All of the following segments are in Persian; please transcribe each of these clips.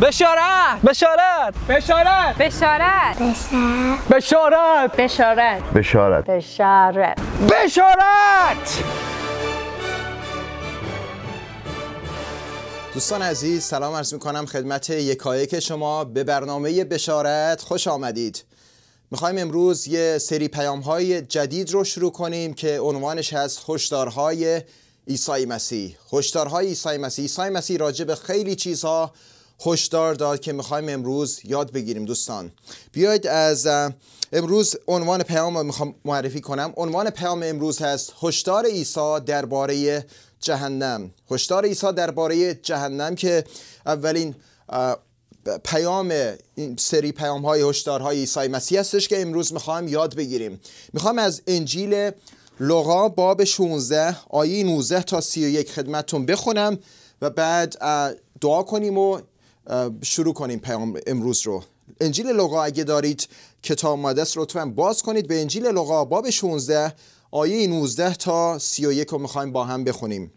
بشارت بشارت بشارت بشارت بشارت بشارت بشارت بشارت بشارت دوستان عزیز سلام عرض می کنم خدمت یکایک شما به برنامه بشارت خوش آمدید میخوایم امروز یه سری پیام های جدید رو شروع کنیم که عنوانش هست هشدارهای عیسی مسیح هشدارهای عیسی مسیح عیسی مسیح راجع به خیلی چیزها هشدار داد که میخوایم امروز یاد بگیریم دوستان بیاید از امروز عنوان پیام رو معرفی کنم عنوان پیام امروز هست هشدار عیسی درباره جهنم هشدار عیسی درباره جهنم که اولین پیام سری پیام های هشدار های عیسی مسیح هستش که امروز میخوایم یاد بگیریم میخوام از انجیل لغا باب 16 آیه 19 تا 31 خدمتتون بخونم و بعد دعا کنیم و شروع کنیم پیام امروز رو انجیل لغا اگه دارید کتاب مقدس لطفا باز کنید به انجیل لغا باب 16 آیه 19 تا 31 رو میخوایم با هم بخونیم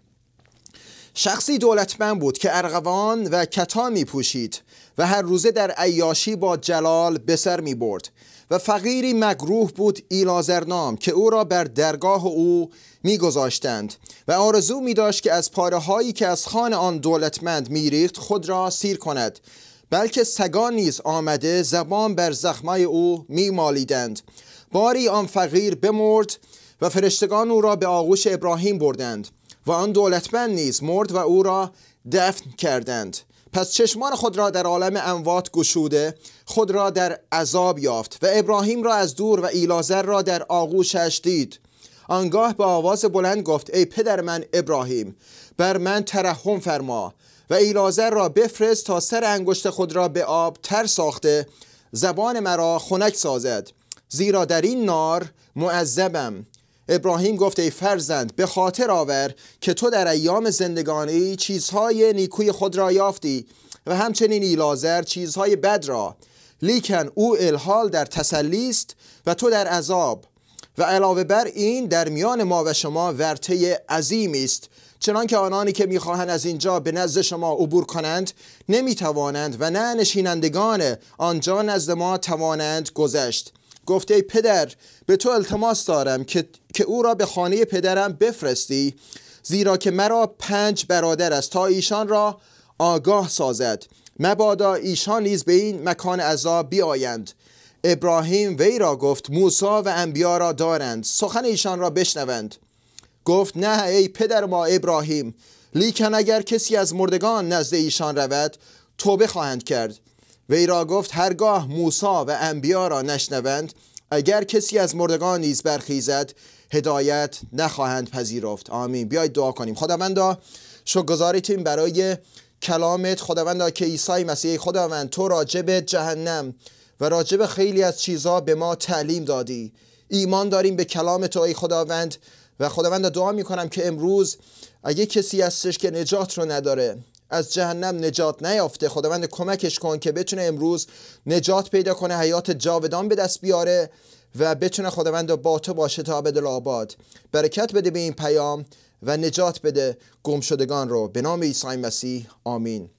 شخصی دولتمن بود که ارغوان و کتا می پوشید و هر روزه در عیاشی با جلال بسر سر می برد و فقیری مگروه بود ایلازرنام که او را بر درگاه او میگذاشتند و آرزو می داشت که از پاره هایی که از خان آن دولتمند میریخت خود را سیر کند بلکه سگان نیز آمده زبان بر زخمای او میمالیدند باری آن فقیر بمرد و فرشتگان او را به آغوش ابراهیم بردند و آن دولتمند نیز مرد و او را دفن کردند پس چشمان خود را در عالم اموات گشوده خود را در عذاب یافت و ابراهیم را از دور و ایلازر را در آغوشش دید آنگاه به آواز بلند گفت ای پدر من ابراهیم بر من ترحم فرما و ایلازر را بفرست تا سر انگشت خود را به آب تر ساخته زبان مرا خنک سازد زیرا در این نار معذبم ابراهیم گفت ای فرزند به خاطر آور که تو در ایام زندگانی چیزهای نیکوی خود را یافتی و همچنین ایلازر چیزهای بد را لیکن او الحال در تسلی است و تو در عذاب و علاوه بر این در میان ما و شما ورته عظیمی است که آنانی که میخواهند از اینجا به نزد شما عبور کنند نمیتوانند و نه نشینندگان آنجا نزد ما توانند گذشت گفته پدر به تو التماس دارم که که او را به خانه پدرم بفرستی زیرا که مرا پنج برادر است تا ایشان را آگاه سازد مبادا ایشان نیز به این مکان عذاب بیایند ابراهیم وی را گفت موسا و انبیا را دارند سخن ایشان را بشنوند گفت نه ای پدر ما ابراهیم لیکن اگر کسی از مردگان نزد ایشان رود توبه خواهند کرد وی را گفت هرگاه موسا و انبیا را نشنوند اگر کسی از مردگان نیز برخیزد هدایت نخواهند پذیرفت آمین بیاید دعا کنیم خداوندا شکرگزاریتیم برای کلامت خداوندا که عیسی مسیح خداوند تو راجب جهنم و راجب خیلی از چیزها به ما تعلیم دادی ایمان داریم به کلام تو ای خداوند و خداوند دعا میکنم که امروز اگه کسی هستش که نجات رو نداره از جهنم نجات نیافته خداوند کمکش کن که بتونه امروز نجات پیدا کنه حیات جاودان به دست بیاره و بتونه خداوند با تو باشه تا دل آباد برکت بده به این پیام و نجات بده گمشدگان رو به نام عیسی مسیح آمین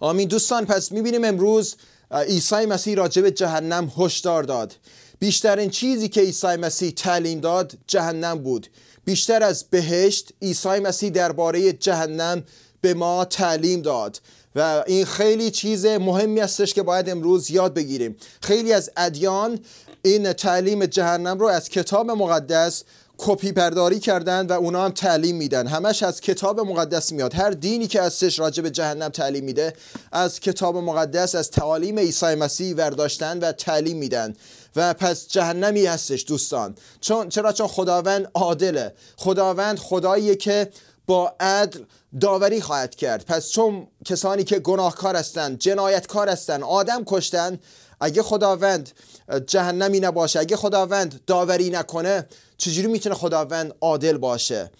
آمین دوستان پس میبینیم امروز عیسی مسیح راجع به جهنم هشدار داد بیشترین چیزی که عیسی مسیح تعلیم داد جهنم بود بیشتر از بهشت عیسی مسیح درباره جهنم به ما تعلیم داد و این خیلی چیز مهمی هستش که باید امروز یاد بگیریم خیلی از ادیان این تعلیم جهنم رو از کتاب مقدس کپی پرداری کردن و اونا هم تعلیم میدن همش از کتاب مقدس میاد هر دینی که از سش جهنم تعلیم میده از کتاب مقدس از تعالیم عیسی مسیح ورداشتن و تعلیم میدن و پس جهنمی هستش دوستان چون چرا چون خداوند عادله خداوند خداییه که با عدل داوری خواهد کرد پس چون کسانی که گناهکار هستند جنایتکار هستند آدم کشتن اگه خداوند جهنمی نباشه اگه خداوند داوری نکنه چجوری میتونه خداوند عادل باشه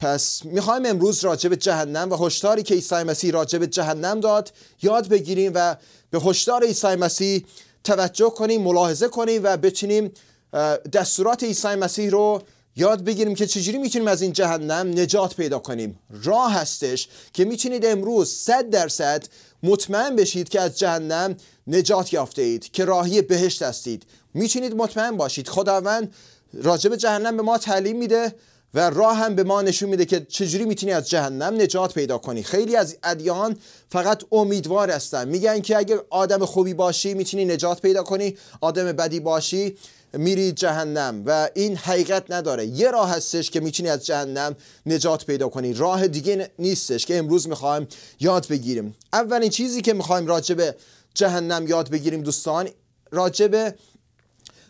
پس میخوایم امروز راجع به جهنم و هشداری که عیسی مسیح راجع به جهنم داد یاد بگیریم و به هشدار عیسی مسیح توجه کنیم ملاحظه کنیم و بتونیم دستورات عیسی مسیح رو یاد بگیریم که چجوری میتونیم از این جهنم نجات پیدا کنیم راه هستش که میتونید امروز 100 درصد مطمئن بشید که از جهنم نجات یافته اید که راهی بهشت هستید میتونید مطمئن باشید خداوند راجب جهنم به ما تعلیم میده و راه هم به ما نشون میده که چجوری میتونی از جهنم نجات پیدا کنی خیلی از ادیان فقط امیدوار هستن میگن که اگر آدم خوبی باشی میتونی نجات پیدا کنی آدم بدی باشی میری جهنم و این حقیقت نداره یه راه هستش که میتونی از جهنم نجات پیدا کنی راه دیگه نیستش که امروز میخوایم یاد بگیریم اولین چیزی که میخوایم راجب جهنم یاد بگیریم دوستان راجب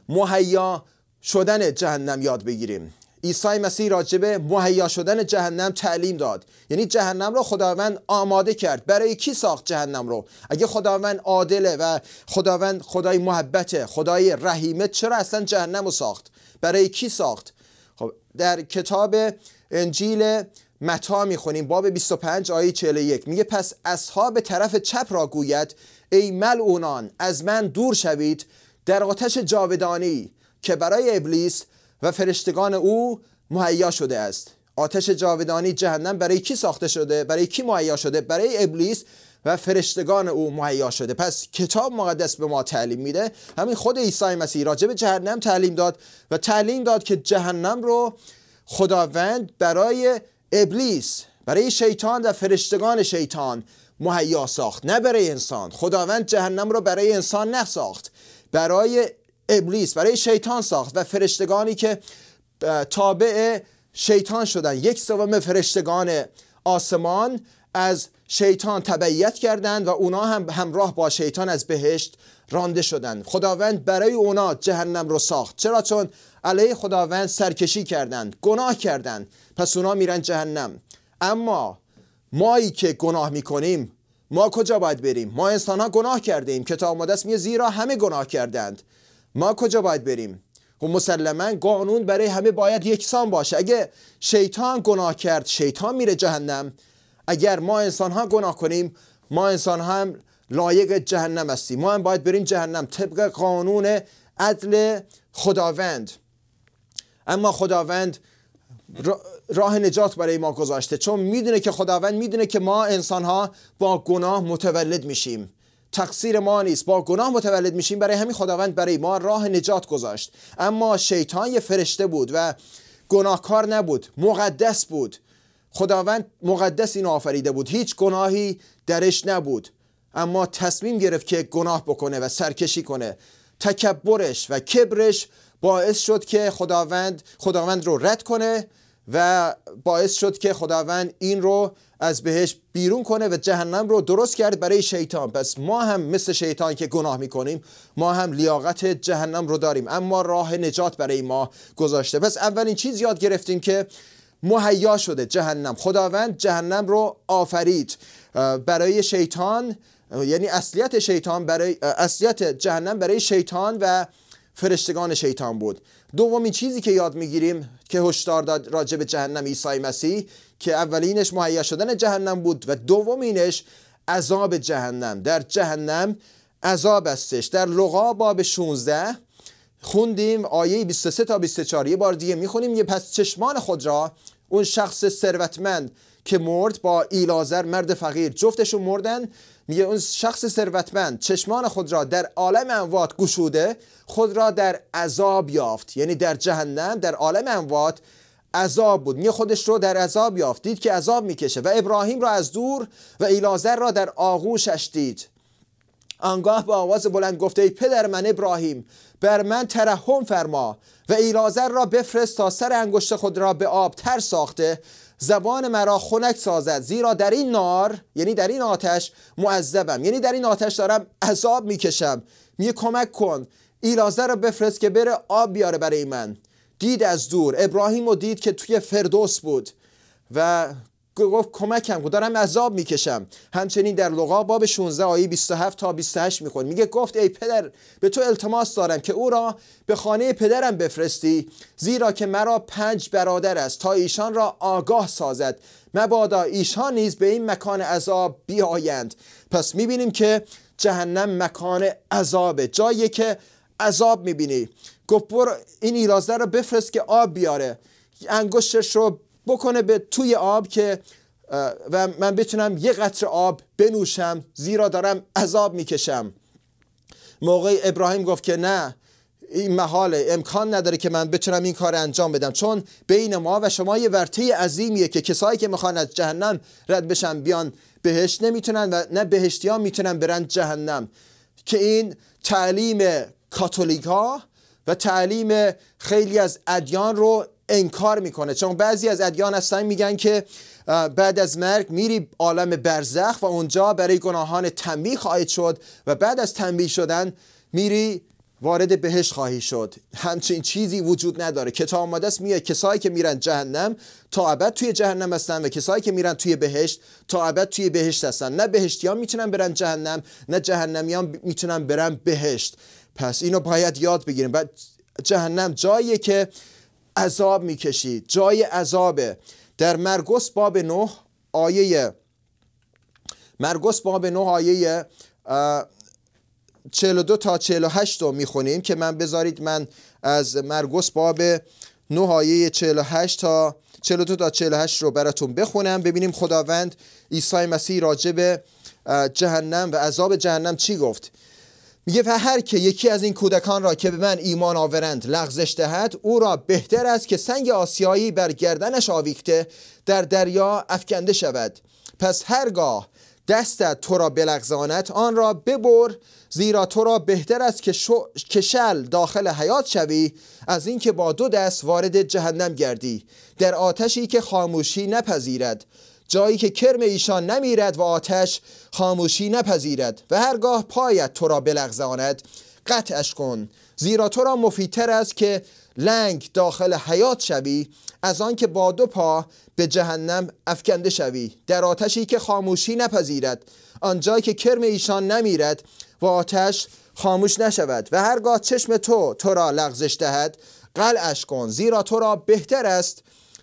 مهیا شدن جهنم یاد بگیریم عیسی مسیح راجبه مهیا شدن جهنم تعلیم داد یعنی جهنم رو خداوند آماده کرد برای کی ساخت جهنم رو اگه خداوند عادله و خداوند خدای محبته خدای رحیمه چرا اصلا جهنم رو ساخت برای کی ساخت خب در کتاب انجیل متا میخونیم باب 25 آیه 41 میگه پس اصحاب طرف چپ را گوید ای اونان از من دور شوید در آتش جاودانی که برای ابلیس و فرشتگان او مهیا شده است آتش جاودانی جهنم برای کی ساخته شده برای کی مهیا شده برای ابلیس و فرشتگان او مهیا شده پس کتاب مقدس به ما تعلیم میده همین خود عیسی مسیح راجع به جهنم تعلیم داد و تعلیم داد که جهنم رو خداوند برای ابلیس برای شیطان و فرشتگان شیطان مهیا ساخت نه برای انسان خداوند جهنم رو برای انسان نساخت برای ابلیس برای شیطان ساخت و فرشتگانی که تابع شیطان شدن یک سوم فرشتگان آسمان از شیطان تبعیت کردند و اونا هم همراه با شیطان از بهشت رانده شدند خداوند برای اونا جهنم رو ساخت چرا چون علیه خداوند سرکشی کردند گناه کردند پس اونا میرن جهنم اما مایی که گناه میکنیم ما کجا باید بریم ما انسان ها گناه کردیم کتاب مقدس میگه زیرا همه گناه کردند ما کجا باید بریم و مسلما قانون برای همه باید یکسان باشه اگه شیطان گناه کرد شیطان میره جهنم اگر ما انسان ها گناه کنیم ما انسان هم لایق جهنم هستیم ما هم باید بریم جهنم طبق قانون عدل خداوند اما خداوند راه نجات برای ما گذاشته چون میدونه که خداوند میدونه که ما انسان ها با گناه متولد میشیم تقصیر ما نیست با گناه متولد میشیم برای همین خداوند برای ما راه نجات گذاشت اما شیطان یه فرشته بود و گناهکار نبود مقدس بود خداوند مقدس اینو آفریده بود هیچ گناهی درش نبود اما تصمیم گرفت که گناه بکنه و سرکشی کنه تکبرش و کبرش باعث شد که خداوند خداوند رو رد کنه و باعث شد که خداوند این رو از بهش بیرون کنه و جهنم رو درست کرد برای شیطان پس ما هم مثل شیطان که گناه می کنیم ما هم لیاقت جهنم رو داریم اما راه نجات برای ما گذاشته پس اولین چیز یاد گرفتیم که مهیا شده جهنم خداوند جهنم رو آفرید برای شیطان یعنی اصلیت شیطان برای اصلیت جهنم برای شیطان و فرشتگان شیطان بود دومین چیزی که یاد میگیریم که هشدار داد راجب جهنم عیسی مسیح که اولینش مهیا شدن جهنم بود و دومینش عذاب جهنم در جهنم عذاب استش در لغا باب 16 خوندیم آیه 23 تا 24 یه بار دیگه میخونیم یه پس چشمان خود را اون شخص ثروتمند که مرد با ایلازر مرد فقیر جفتشون مردن میگه اون شخص ثروتمند چشمان خود را در عالم اموات گشوده خود را در عذاب یافت یعنی در جهنم در عالم اموات عذاب بود می خودش رو در عذاب یافت دید که عذاب میکشه و ابراهیم را از دور و ایلازر را در آغوشش دید آنگاه به آواز بلند گفته ای پدر من ابراهیم بر من ترحم فرما و ایلازر را بفرست تا سر انگشت خود را به آب تر ساخته زبان مرا خنک سازد زیرا در این نار یعنی در این آتش معذبم یعنی در این آتش دارم عذاب میکشم می کمک کن ایلازر را بفرست که بره آب بیاره برای من دید از دور ابراهیم رو دید که توی فردوس بود و گفت کمکم کن دارم عذاب میکشم همچنین در لغا باب 16 آیه 27 تا 28 میخون میگه گفت ای پدر به تو التماس دارم که او را به خانه پدرم بفرستی زیرا که مرا پنج برادر است تا ایشان را آگاه سازد مبادا ایشان نیز به این مکان عذاب بیایند پس میبینیم که جهنم مکان عذابه جایی که عذاب میبینی گفت بر این ایرازده رو بفرست که آب بیاره انگشتش رو بکنه به توی آب که و من بتونم یه قطر آب بنوشم زیرا دارم عذاب میکشم موقع ابراهیم گفت که نه این محاله امکان نداره که من بتونم این کار انجام بدم چون بین ما و شما یه ورطه عظیمیه که کسایی که میخوان از جهنم رد بشن بیان بهشت نمیتونن و نه بهشتیان میتونن برن جهنم که این تعلیم کاتولیک ها و تعلیم خیلی از ادیان رو انکار میکنه چون بعضی از ادیان هستن میگن که بعد از مرگ میری عالم برزخ و اونجا برای گناهان تنبیه خواهید شد و بعد از تنبیه شدن میری وارد بهش خواهی شد همچین چیزی وجود نداره کتاب مقدس میگه کسایی که میرن جهنم تا ابد توی جهنم هستن و کسایی که میرن توی بهشت تا ابد توی بهشت هستن نه بهشتیان میتونن برن جهنم نه جهنمیان میتونن برن بهشت پس اینو باید یاد بگیریم بعد جهنم جاییه که عذاب میکشی جای عذابه در مرگس باب 9 آیه مرگس باب 9 آیه 42 تا 48 رو میخونیم که من بذارید من از مرگس باب 9 آیه 48 تا 42 تا 48 رو براتون بخونم ببینیم خداوند عیسی مسیح راجب جهنم و عذاب جهنم چی گفت میگه و هر که یکی از این کودکان را که به من ایمان آورند لغزش دهد او را بهتر است که سنگ آسیایی بر گردنش آویخته در دریا افکنده شود پس هرگاه دستت تو را بلغزاند آن را ببر زیرا تو را بهتر است که کشل داخل حیات شوی از اینکه با دو دست وارد جهنم گردی در آتشی که خاموشی نپذیرد جایی که کرم ایشان نمیرد و آتش خاموشی نپذیرد و هرگاه پایت تو را بلغزاند قطعش کن زیرا تو را مفیدتر است که لنگ داخل حیات شوی از آنکه با دو پا به جهنم افکنده شوی در آتشی که خاموشی نپذیرد آنجایی که کرم ایشان نمیرد و آتش خاموش نشود و هرگاه چشم تو تو را لغزش دهد قلعش کن زیرا تو را بهتر است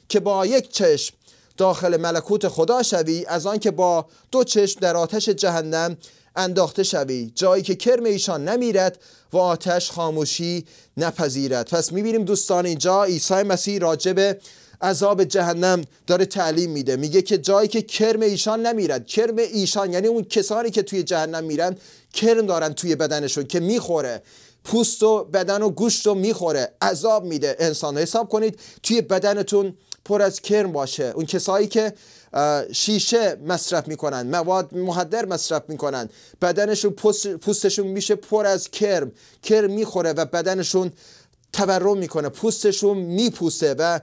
که با یک چشم داخل ملکوت خدا شوی از آنکه با دو چشم در آتش جهنم انداخته شوی جایی که کرم ایشان نمیرد و آتش خاموشی نپذیرد پس میبینیم دوستان اینجا عیسی مسیح راجب عذاب جهنم داره تعلیم میده میگه که جایی که کرم ایشان نمیرد کرم ایشان یعنی اون کسانی که توی جهنم میرن کرم دارن توی بدنشون که میخوره پوست و بدن و گوشت رو میخوره عذاب میده انسان حساب کنید توی بدنتون پر از کرم باشه اون کسایی که شیشه مصرف میکنن مواد مهدر مصرف میکنن بدنشون پوستشون میشه پر از کرم کرم میخوره و بدنشون تورم میکنه پوستشون میپوسه و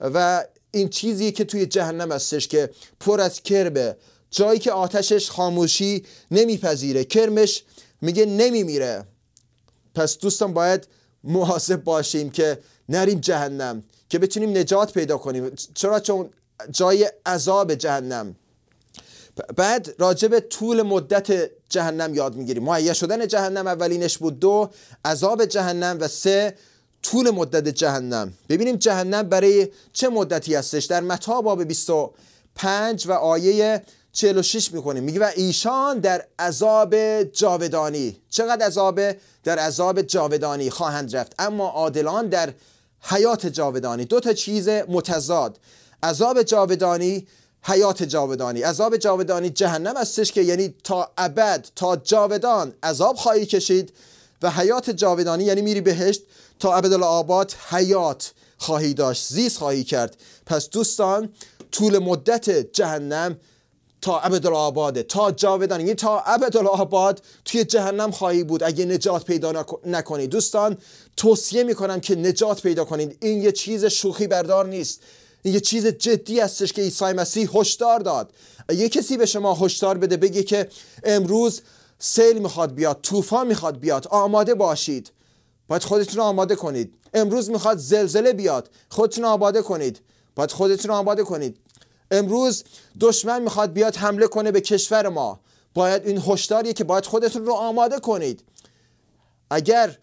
و این چیزی که توی جهنم هستش که پر از کرمه جایی که آتشش خاموشی نمیپذیره کرمش میگه نمیمیره پس دوستان باید محاسب باشیم که نریم جهنم که بتونیم نجات پیدا کنیم چرا چون جای عذاب جهنم بعد راجب طول مدت جهنم یاد میگیریم یه شدن جهنم اولینش بود دو عذاب جهنم و سه طول مدت جهنم ببینیم جهنم برای چه مدتی هستش در متا باب 25 و آیه 46 میکنیم میگه و ایشان در عذاب جاودانی چقدر عذاب در عذاب جاودانی خواهند رفت اما عادلان در حیات جاودانی دو تا چیز متضاد عذاب جاودانی حیات جاودانی عذاب جاودانی جهنم استش که یعنی تا ابد تا جاودان عذاب خواهی کشید و حیات جاودانی یعنی میری بهشت تا ابدالآباد حیات خواهی داشت زیست خواهی کرد پس دوستان طول مدت جهنم تا ابدالآباده تا جاودانی یعنی تا ابدالآباد توی جهنم خواهی بود اگه نجات پیدا نکنی دوستان توصیه میکنم که نجات پیدا کنید این یه چیز شوخی بردار نیست این یه چیز جدی هستش که عیسی مسیح هشدار داد یه کسی به شما هشدار بده بگه که امروز سیل میخواد بیاد طوفان میخواد بیاد آماده باشید باید خودتون رو آماده کنید امروز میخواد زلزله بیاد خودتون رو آماده کنید باید خودتون رو آماده کنید امروز دشمن میخواد بیاد حمله کنه به کشور ما باید این هشداریه که باید خودتون رو آماده کنید اگر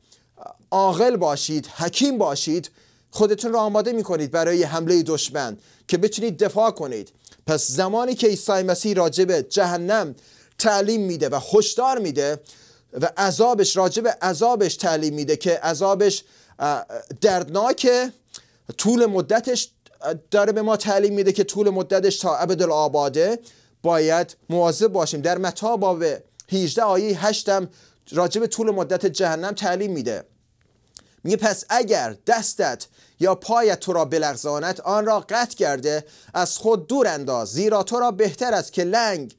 عاقل باشید حکیم باشید خودتون را آماده می کنید برای حمله دشمن که بتونید دفاع کنید پس زمانی که عیسی مسیح راجب جهنم تعلیم میده و هشدار میده و عذابش راجب عذابش تعلیم میده که عذابش دردناکه طول مدتش داره به ما تعلیم میده که طول مدتش تا عبدالآباده باید مواظب باشیم در متا باب 18 آیه 8 هم راجب طول مدت جهنم تعلیم میده میگه پس اگر دستت یا پایت تو را بلغزاند آن را قطع کرده از خود دور انداز زیرا تو را بهتر است که لنگ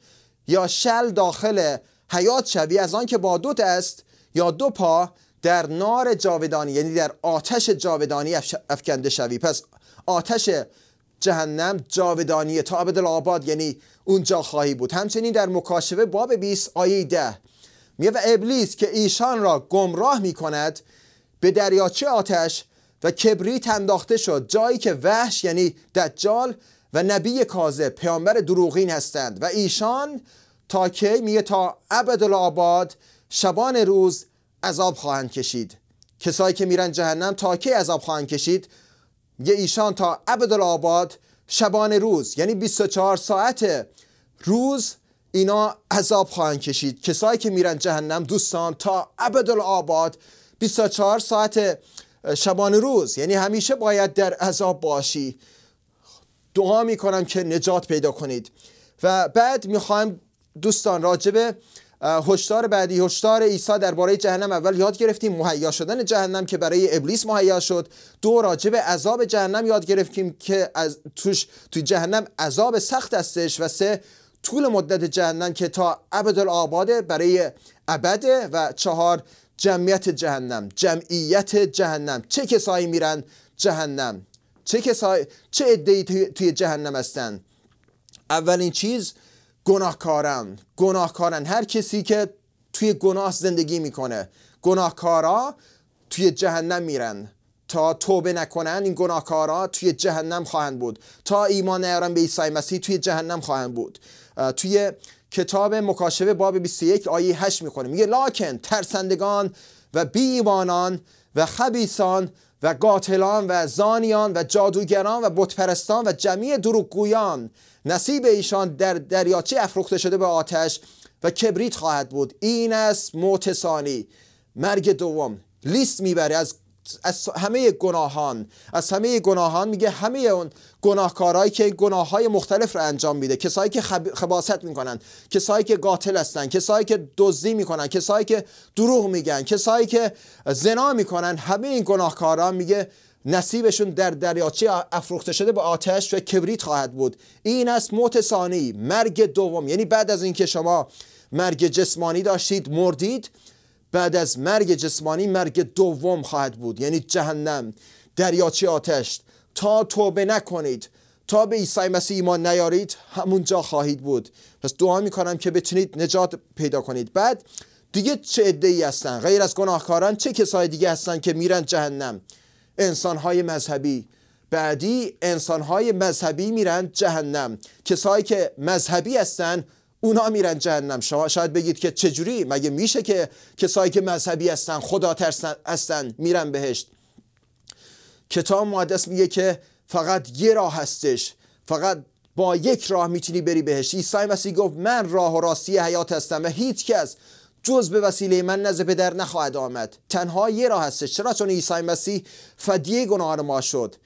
یا شل داخل حیات شوی از آن که با دو دست یا دو پا در نار جاودانی یعنی در آتش جاودانی افکنده شوی پس آتش جهنم جاودانی تا آباد یعنی اونجا خواهی بود همچنین در مکاشفه باب 20 آیه 10 میگه و ابلیس که ایشان را گمراه می کند به دریاچه آتش و کبریت انداخته شد جایی که وحش یعنی دجال و نبی کاذب پیامبر دروغین هستند و ایشان تا کی میگه تا ابدالآباد شبان روز عذاب خواهند کشید کسایی که میرن جهنم تا کی عذاب خواهند کشید یه ایشان تا ابدالآباد شبان روز یعنی 24 ساعت روز اینا عذاب خواهند کشید کسایی که میرن جهنم دوستان تا عبدالآباد 24 ساعت شبانه روز یعنی همیشه باید در عذاب باشی دعا میکنم که نجات پیدا کنید و بعد میخوایم دوستان راجبه هشدار بعدی هشدار عیسی درباره جهنم اول یاد گرفتیم مهیا شدن جهنم که برای ابلیس مهیا شد دو راجب عذاب جهنم یاد گرفتیم که از توش جهنم عذاب سخت هستش و سه طول مدت جهنم که تا ابدالآباده برای ابده و چهار جمعیت جهنم جمعیت جهنم چه کسایی میرن جهنم چه کسایی چه ادهی توی جهنم هستن اولین چیز گناهکاران گناهکارن هر کسی که توی گناه زندگی میکنه گناهکارا توی جهنم میرن تا توبه نکنن این گناهکارا توی جهنم خواهند بود تا ایمان نیارن به عیسی مسیح توی جهنم خواهند بود توی کتاب مکاشفه باب 21 آیه 8 میکنه میگه لاکن ترسندگان و بی ایمانان و خبیسان و قاتلان و زانیان و جادوگران و بتپرستان و جمعی دروغگویان نصیب ایشان در دریاچه افروخته شده به آتش و کبریت خواهد بود این است موت مرگ دوم لیست میبره از از همه گناهان از همه گناهان میگه همه اون گناهکارهایی که گناه مختلف رو انجام میده کسایی که خب-، خباست میکنن کسایی که قاتل هستن کسایی که دزدی میکنن کسایی که دروغ میگن کسایی که زنا میکنن همه این گناهکارا میگه نصیبشون در دریاچه افروخته شده به آتش و کبریت خواهد بود این است موت مرگ دوم یعنی بعد از اینکه شما مرگ جسمانی داشتید مردید بعد از مرگ جسمانی مرگ دوم خواهد بود یعنی جهنم دریاچه آتش تا توبه نکنید تا به عیسی مسیح ایمان نیارید همونجا خواهید بود پس دعا میکنم که بتونید نجات پیدا کنید بعد دیگه چه عده ای هستن غیر از گناهکاران چه کسای دیگه هستن که میرن جهنم انسان های مذهبی بعدی انسان های مذهبی میرن جهنم کسایی که مذهبی هستن اونا میرن جهنم شما شاید بگید که چجوری مگه میشه که کسایی که مذهبی هستن خدا ترسن هستن میرن بهشت کتاب مقدس میگه که فقط یه راه هستش فقط با یک راه میتونی بری بهشت عیسی مسیح گفت من راه و راستی حیات هستم و هیچ کس جز به وسیله من نزد پدر نخواهد آمد تنها یه راه هستش چرا چون عیسی مسیح فدیه گناهان ما شد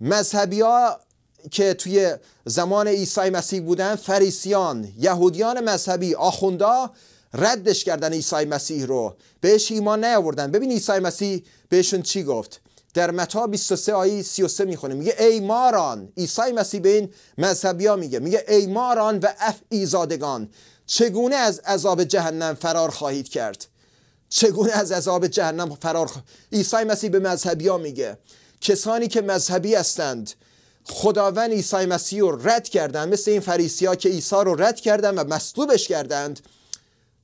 مذهبی ها که توی زمان عیسی مسیح بودن فریسیان یهودیان مذهبی آخوندا ردش کردن عیسی مسیح رو بهش ایمان نیاوردن ببین عیسی مسیح بهشون چی گفت در متا 23 آیه 33 میخونه میگه ای ماران عیسی مسیح به این ها میگه میگه ای ماران و اف ایزادگان چگونه از عذاب جهنم فرار خواهید کرد چگونه از عذاب جهنم فرار عیسی مسیح به مذهبیا میگه کسانی که مذهبی هستند خداوند عیسی مسیح رو رد کردند مثل این فریسی ها که عیسی رو رد کردند و مصلوبش کردند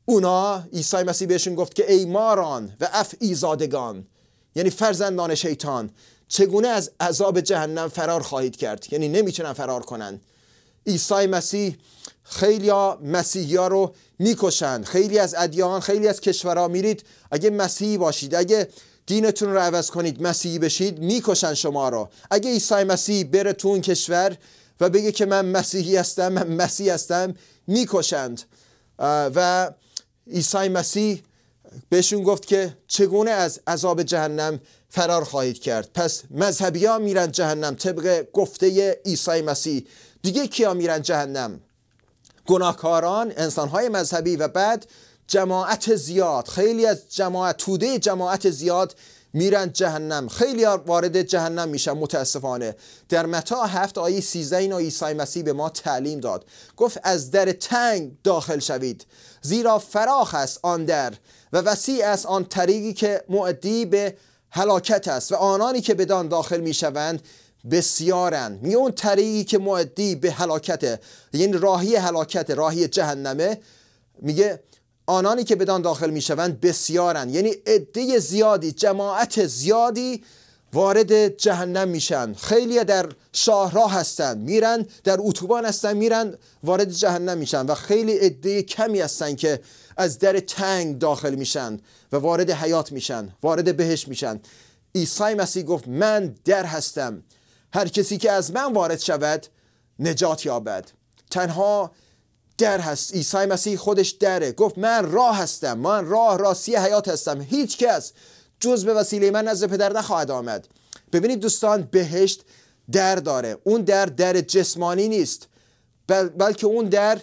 اونا عیسی مسیح بهشون گفت که ای ماران و اف ایزادگان یعنی فرزندان شیطان چگونه از عذاب جهنم فرار خواهید کرد یعنی نمیتونن فرار کنن عیسی مسیح خیلی ها مسیحی ها رو میکشند خیلی از ادیان خیلی از کشورها میرید اگه مسیحی باشید اگه دینتون رو عوض کنید مسیحی بشید میکشن شما رو اگه عیسی مسیح بره تو اون کشور و بگه که من مسیحی هستم من مسیح هستم میکشند و عیسی مسیح بهشون گفت که چگونه از عذاب جهنم فرار خواهید کرد پس مذهبی ها میرن جهنم طبق گفته عیسی مسیح دیگه کیا میرن جهنم گناهکاران انسانهای مذهبی و بعد جماعت زیاد خیلی از جماعت توده جماعت زیاد میرن جهنم خیلی وارد جهنم میشن متاسفانه در متا هفت آیه 13 این عیسی مسیح به ما تعلیم داد گفت از در تنگ داخل شوید زیرا فراخ است آن در و وسیع است آن طریقی که معدی به هلاکت است و آنانی که بدان داخل میشوند بسیارن می اون طریقی که معدی به هلاکته یعنی راهی هلاکت راهی جهنمه میگه آنانی که بدان داخل میشوند بسیارند یعنی عده زیادی جماعت زیادی وارد جهنم میشن خیلی در شاهراه هستن میرن در اتوبان هستن میرن وارد جهنم میشن و خیلی عده کمی هستن که از در تنگ داخل میشن و وارد حیات میشن وارد بهش میشن عیسی مسیح گفت من در هستم هر کسی که از من وارد شود نجات یابد تنها در هست عیسی مسیح خودش دره گفت من راه هستم من راه راستی حیات هستم هیچ کس جز به وسیله من نزد پدر نخواهد آمد ببینید دوستان بهشت در داره اون در در جسمانی نیست بلکه اون در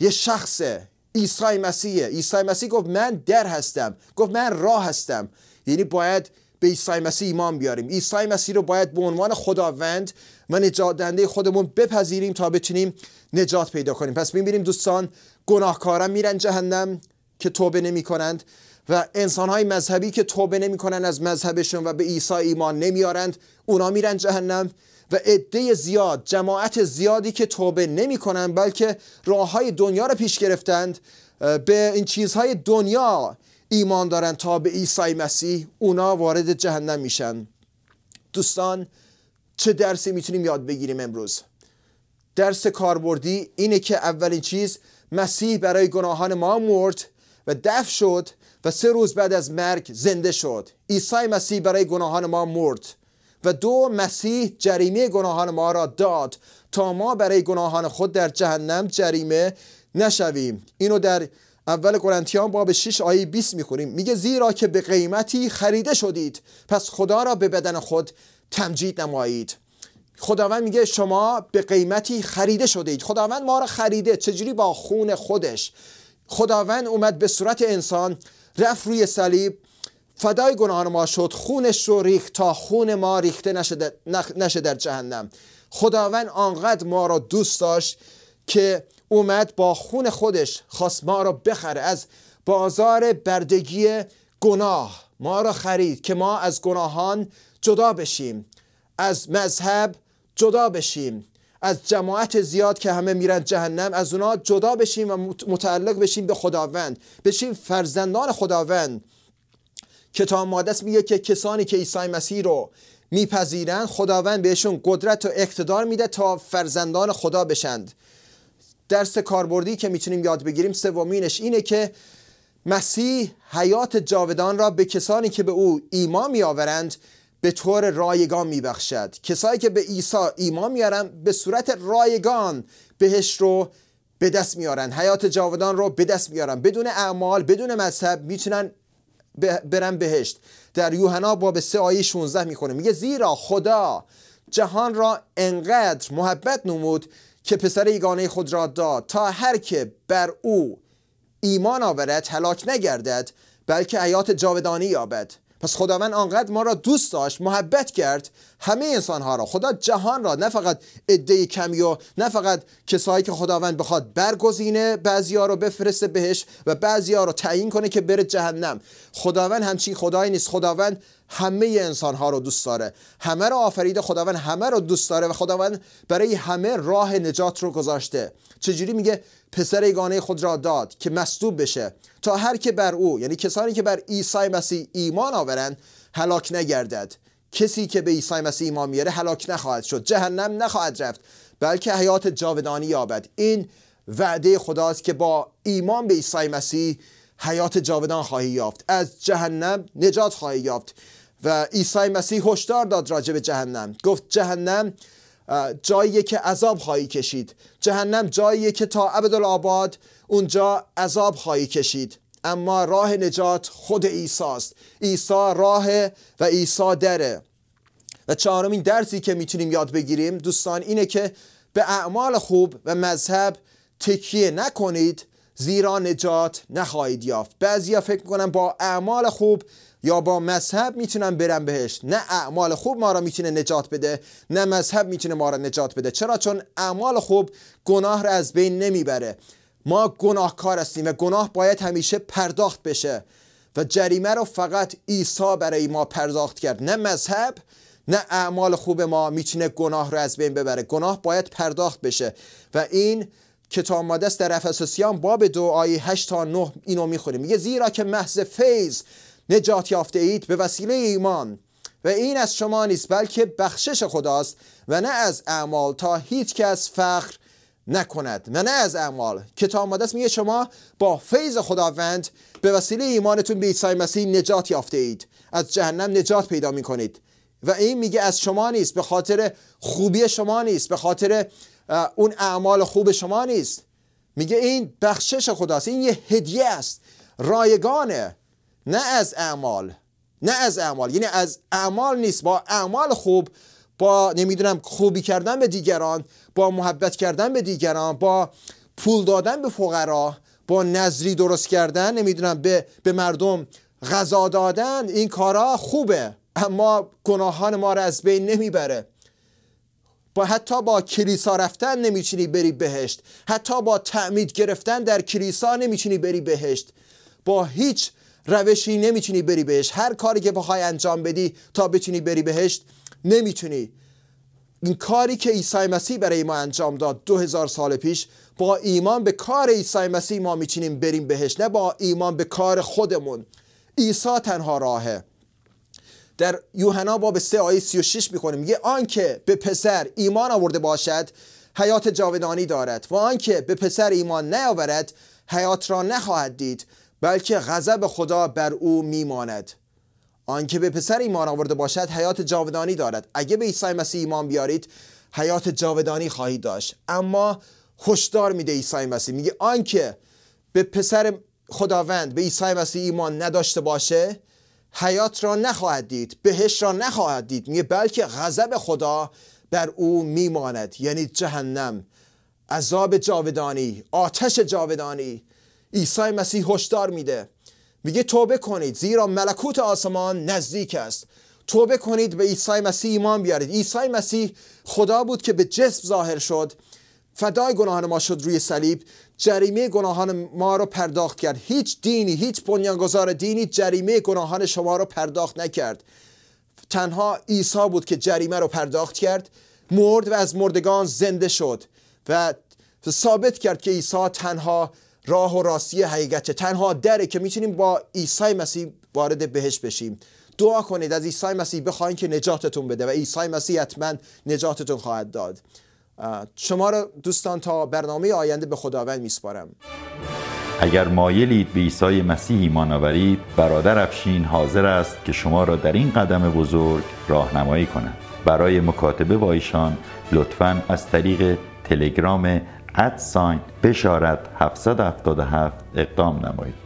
یه شخصه عیسی مسیحه عیسی مسیح گفت من در هستم گفت من راه هستم یعنی باید به عیسی مسیح ایمان بیاریم عیسی مسیح رو باید به عنوان خداوند و نجات دنده خودمون بپذیریم تا بتونیم نجات پیدا کنیم پس میبینیم دوستان گناهکاران میرن جهنم که توبه نمی کنند و انسان های مذهبی که توبه نمی کنند از مذهبشون و به عیسی ایمان نمیارند اونا میرن جهنم و عده زیاد جماعت زیادی که توبه نمی کنند بلکه راه های دنیا رو پیش گرفتند به این چیزهای دنیا ایمان دارند تا به عیسی مسیح اونا وارد جهنم میشن دوستان چه درسی میتونیم یاد بگیریم امروز درس کاربردی اینه که اولین چیز مسیح برای گناهان ما مرد و دف شد و سه روز بعد از مرگ زنده شد عیسی مسیح برای گناهان ما مرد و دو مسیح جریمه گناهان ما را داد تا ما برای گناهان خود در جهنم جریمه نشویم اینو در اول قرنتیان باب 6 آیه 20 میخوریم میگه زیرا که به قیمتی خریده شدید پس خدا را به بدن خود تمجید نمایید خداوند میگه شما به قیمتی خریده شدید خداوند ما را خریده چجوری با خون خودش خداوند اومد به صورت انسان رفت روی صلیب فدای گناهان ما شد خونش رو ریخت تا خون ما ریخته نشه در, نشه در جهنم خداوند آنقدر ما را دوست داشت که اومد با خون خودش خواست ما را بخره از بازار بردگی گناه ما را خرید که ما از گناهان جدا بشیم از مذهب جدا بشیم از جماعت زیاد که همه میرن جهنم از اونا جدا بشیم و متعلق بشیم به خداوند بشیم فرزندان خداوند کتاب مقدس میگه که کسانی که عیسی مسیح رو میپذیرند خداوند بهشون قدرت و اقتدار میده تا فرزندان خدا بشند درس کاربردی که میتونیم یاد بگیریم سومینش اینه که مسیح حیات جاودان را به کسانی که به او ایمان میآورند به طور رایگان میبخشد کسایی که به عیسی ایمان میارن به صورت رایگان بهش رو به دست میارن حیات جاودان رو به دست میارن بدون اعمال بدون مذهب میتونن برن بهشت در یوحنا باب 3 آیه 16 میخونه میگه زیرا خدا جهان را انقدر محبت نمود که پسر یگانه خود را داد تا هر که بر او ایمان آورد هلاک نگردد بلکه حیات جاودانی یابد پس خداوند آنقدر ما را دوست داشت محبت کرد همه انسان ها را خدا جهان را نه فقط عده کمی و نه فقط کسایی که خداوند بخواد برگزینه ها رو بفرسته بهش و ها رو تعیین کنه که بره جهنم خداوند همچین خدایی نیست خداوند همه انسان ها رو دوست داره همه رو آفریده خداوند همه رو دوست داره و خداوند برای همه راه نجات رو گذاشته چجوری میگه پسر یگانه خود را داد که مصدوب بشه تا هر که بر او یعنی کسانی که بر عیسی مسیح ایمان آورند هلاک نگردد کسی که به عیسی مسیح ایمان میاره هلاک نخواهد شد جهنم نخواهد رفت بلکه حیات جاودانی یابد این وعده خداست که با ایمان به عیسی مسیح حیات جاودان خواهی یافت از جهنم نجات خواهی یافت و عیسی مسیح هشدار داد راجع به جهنم گفت جهنم جاییه که عذاب خواهی کشید جهنم جاییه که تا ابدالآباد اونجا عذاب خواهی کشید اما راه نجات خود است عیسی راه و عیسی دره و چهارمین درسی که میتونیم یاد بگیریم دوستان اینه که به اعمال خوب و مذهب تکیه نکنید زیرا نجات نخواهید یافت ها فکر میکنن با اعمال خوب یا با مذهب میتونن برن بهش نه اعمال خوب ما را میتونه نجات بده نه مذهب میتونه ما را نجات بده چرا چون اعمال خوب گناه را از بین نمیبره ما گناهکار هستیم و گناه باید همیشه پرداخت بشه و جریمه رو فقط عیسی برای ما پرداخت کرد نه مذهب نه اعمال خوب ما میتونه گناه رو از بین ببره گناه باید پرداخت بشه و این کتاب مقدس در افسسیان باب دو آیه 8 تا 9 اینو میخونیم میگه زیرا که محض فیض نجات یافته اید به وسیله ایمان و این از شما نیست بلکه بخشش خداست و نه از اعمال تا هیچ کس فخر نکند و نه از اعمال کتاب مقدس میگه شما با فیض خداوند به وسیله ایمانتون به عیسی مسیح نجات یافته اید از جهنم نجات پیدا میکنید و این میگه از شما نیست به خاطر خوبی شما نیست به خاطر اون اعمال خوب شما نیست میگه این بخشش خداست این یه هدیه است رایگانه نه از اعمال نه از اعمال یعنی از اعمال نیست با اعمال خوب با نمیدونم خوبی کردن به دیگران با محبت کردن به دیگران با پول دادن به فقرا با نظری درست کردن نمیدونم به, به مردم غذا دادن این کارا خوبه اما گناهان ما را از بین نمیبره با حتی با کلیسا رفتن نمیتونی بری بهشت حتی با تعمید گرفتن در کلیسا نمیتونی بری بهشت با هیچ روشی نمیتونی بری بهشت هر کاری که بخوای انجام بدی تا بتونی بری بهشت نمیتونی این کاری که عیسی مسیح برای ما انجام داد دو هزار سال پیش با ایمان به کار عیسی مسیح ما میتونیم بریم بهشت نه با ایمان به کار خودمون عیسی تنها راهه در یوحنا باب 3 آیه 36 میخونیم میگه آنکه به پسر ایمان آورده باشد حیات جاودانی دارد و آنکه به پسر ایمان نیاورد حیات را نخواهد دید بلکه غضب خدا بر او میماند آنکه به پسر ایمان آورده باشد حیات جاودانی دارد اگه به عیسی مسیح ایمان بیارید حیات جاودانی خواهید داشت اما هشدار میده عیسی مسیح میگه آنکه به پسر خداوند به عیسی مسیح ایمان نداشته باشه حیات را نخواهد دید بهش را نخواهد دید میگه بلکه غضب خدا بر او میماند یعنی جهنم عذاب جاودانی آتش جاودانی عیسی مسیح هشدار میده میگه توبه کنید زیرا ملکوت آسمان نزدیک است توبه کنید به عیسی مسیح ایمان بیارید عیسی مسیح خدا بود که به جسم ظاهر شد فدای گناهان ما شد روی صلیب جریمه گناهان ما را پرداخت کرد هیچ دینی هیچ بنیانگذار دینی جریمه گناهان شما را پرداخت نکرد تنها عیسی بود که جریمه رو پرداخت کرد مرد و از مردگان زنده شد و ثابت کرد که عیسی تنها راه و راستی حقیقته تنها دره که میتونیم با عیسی مسیح وارد بهش بشیم دعا کنید از عیسی مسیح بخواین که نجاتتون بده و عیسی مسیح حتما نجاتتون خواهد داد شما را دوستان تا برنامه آینده به خداوند میسپارم اگر مایلید به عیسی مسیح ایمان آورید برادر افشین حاضر است که شما را در این قدم بزرگ راهنمایی کند برای مکاتبه با ایشان لطفا از طریق تلگرام ادساین بشارت 777 اقدام نمایید